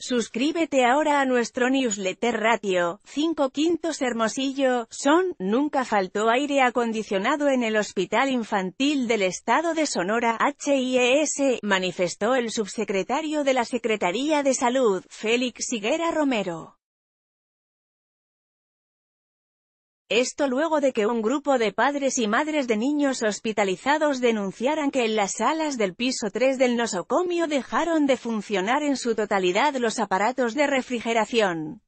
Suscríbete ahora a nuestro newsletter ratio, 5 quintos Hermosillo, son, nunca faltó aire acondicionado en el Hospital Infantil del Estado de Sonora, HIES, manifestó el subsecretario de la Secretaría de Salud, Félix Higuera Romero. Esto luego de que un grupo de padres y madres de niños hospitalizados denunciaran que en las salas del piso 3 del nosocomio dejaron de funcionar en su totalidad los aparatos de refrigeración.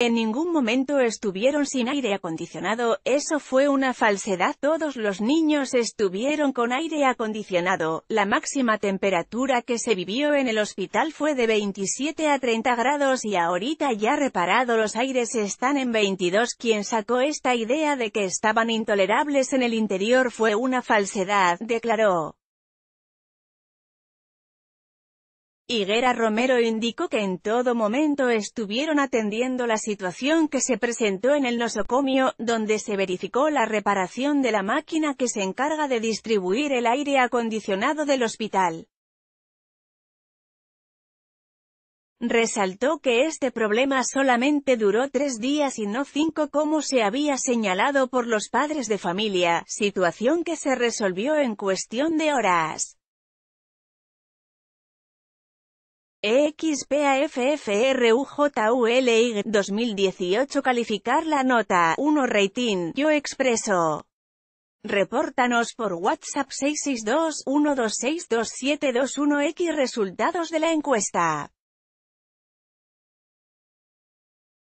En ningún momento estuvieron sin aire acondicionado, eso fue una falsedad. Todos los niños estuvieron con aire acondicionado, la máxima temperatura que se vivió en el hospital fue de 27 a 30 grados y ahorita ya reparado los aires están en 22. Quien sacó esta idea de que estaban intolerables en el interior fue una falsedad, declaró. Higuera Romero indicó que en todo momento estuvieron atendiendo la situación que se presentó en el nosocomio, donde se verificó la reparación de la máquina que se encarga de distribuir el aire acondicionado del hospital. Resaltó que este problema solamente duró tres días y no cinco como se había señalado por los padres de familia, situación que se resolvió en cuestión de horas. EXPAFFRUJULY 2018 Calificar la nota 1 Rating Yo Expreso Repórtanos por WhatsApp 662 126 x Resultados de la encuesta